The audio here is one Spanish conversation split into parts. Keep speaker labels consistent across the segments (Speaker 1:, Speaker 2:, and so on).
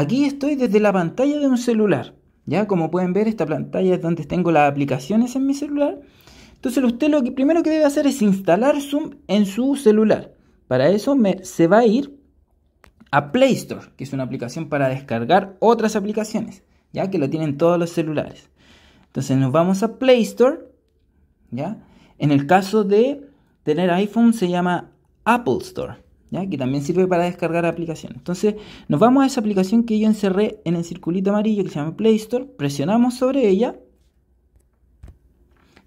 Speaker 1: Aquí estoy desde la pantalla de un celular. Ya, como pueden ver, esta pantalla es donde
Speaker 2: tengo las aplicaciones en mi celular. Entonces, usted lo primero que debe hacer es instalar Zoom en su celular. Para eso se va a ir a Play Store, que es una aplicación para descargar otras aplicaciones, ya que lo tienen todos los celulares. Entonces nos vamos a Play Store, ya. En el caso de tener iPhone se llama Apple Store que también sirve para descargar aplicaciones. Entonces nos vamos a esa aplicación que yo encerré en el circulito amarillo que se llama Play Store, presionamos sobre ella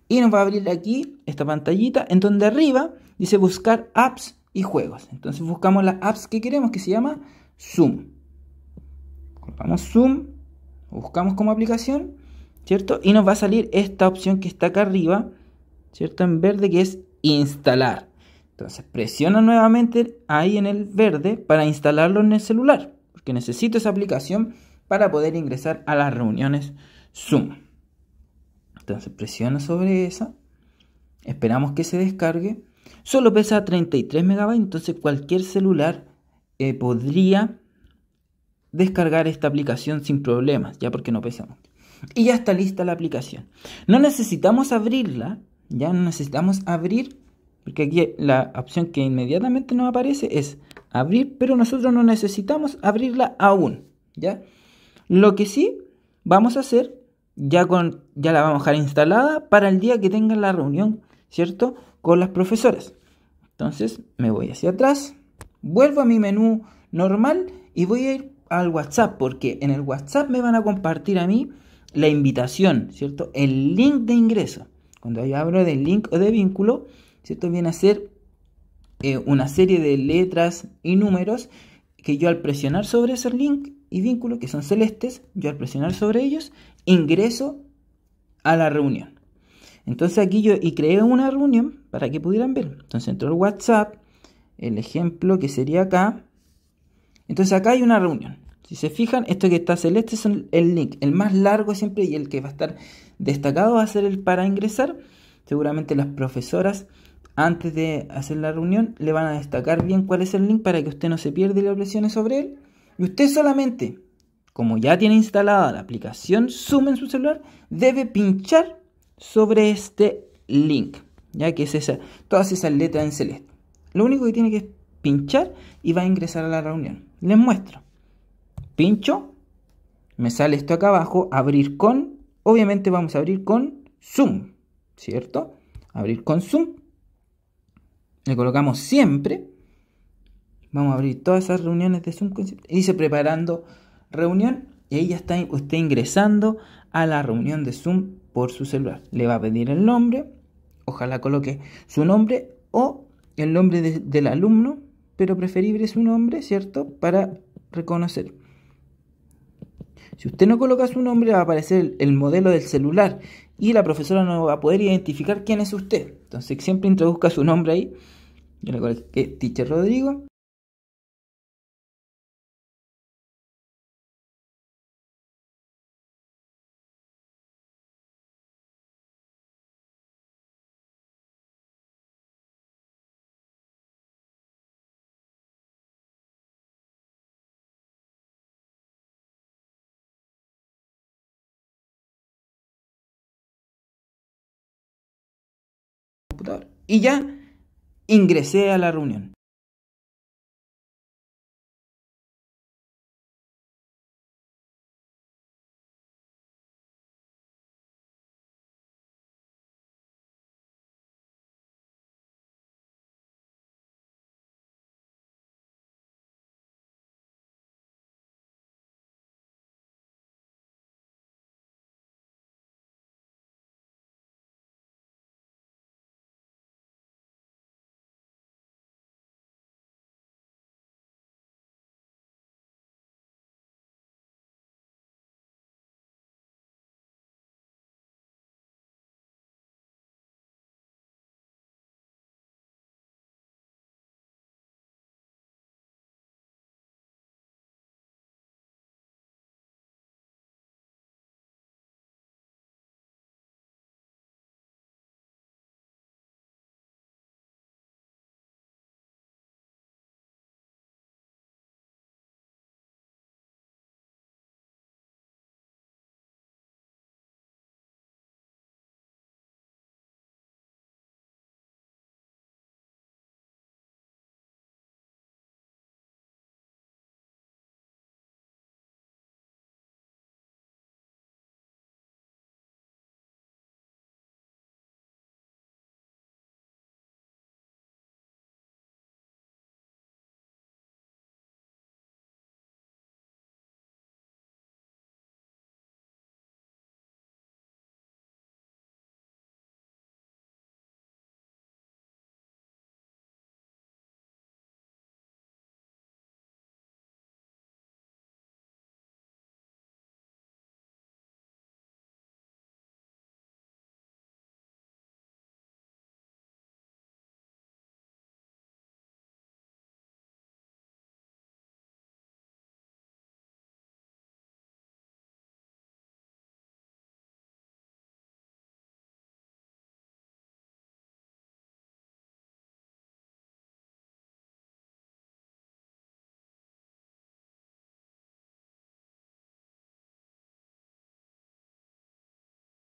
Speaker 2: y nos va a abrir aquí esta pantallita en donde arriba dice buscar apps y juegos. Entonces buscamos las apps que queremos que se llama Zoom. Colocamos Zoom, buscamos como aplicación, ¿cierto? Y nos va a salir esta opción que está acá arriba, ¿cierto? En verde que es instalar. Entonces presiona nuevamente ahí en el verde para instalarlo en el celular, porque necesito esa aplicación para poder ingresar a las reuniones Zoom. Entonces presiona sobre esa, esperamos que se descargue. Solo pesa 33 MB, entonces cualquier celular eh, podría descargar esta aplicación sin problemas, ya porque no pesa mucho. Y ya está lista la aplicación. No necesitamos abrirla, ya no necesitamos abrir porque aquí la opción que inmediatamente nos aparece es abrir, pero nosotros no necesitamos abrirla aún, ¿ya? Lo que sí vamos a hacer, ya, con, ya la vamos a dejar instalada para el día que tengan la reunión, ¿cierto? Con las profesoras. Entonces me voy hacia atrás, vuelvo a mi menú normal y voy a ir al WhatsApp, porque en el WhatsApp me van a compartir a mí la invitación, ¿cierto? El link de ingreso. Cuando yo abro el link o de vínculo, esto Viene a ser eh, una serie de letras y números que yo al presionar sobre ese link y vínculo que son celestes, yo al presionar sobre ellos ingreso a la reunión. Entonces aquí yo y creé una reunión para que pudieran ver. Entonces entró el WhatsApp, el ejemplo que sería acá. Entonces acá hay una reunión. Si se fijan, esto que está celeste es el link. El más largo siempre y el que va a estar destacado va a ser el para ingresar. Seguramente las profesoras antes de hacer la reunión, le van a destacar bien cuál es el link para que usted no se pierda y le sobre él. Y usted solamente, como ya tiene instalada la aplicación Zoom en su celular, debe pinchar sobre este link, ya que es esa, todas esas letras en celeste. Lo único que tiene que es pinchar y va a ingresar a la reunión. Les muestro. Pincho, me sale esto acá abajo, abrir con, obviamente vamos a abrir con Zoom, ¿cierto? Abrir con Zoom le colocamos siempre. Vamos a abrir todas esas reuniones de Zoom. dice preparando reunión. Y ahí ya está usted ingresando a la reunión de Zoom por su celular. Le va a pedir el nombre. Ojalá coloque su nombre o el nombre del alumno. Pero preferible su nombre, ¿cierto? Para reconocerlo. Si usted no coloca su nombre, va a aparecer el modelo del celular y la profesora no va a poder identificar quién es usted. Entonces, siempre introduzca su nombre ahí.
Speaker 1: Yo le es Teacher Rodrigo Y ya ingresé a la reunión.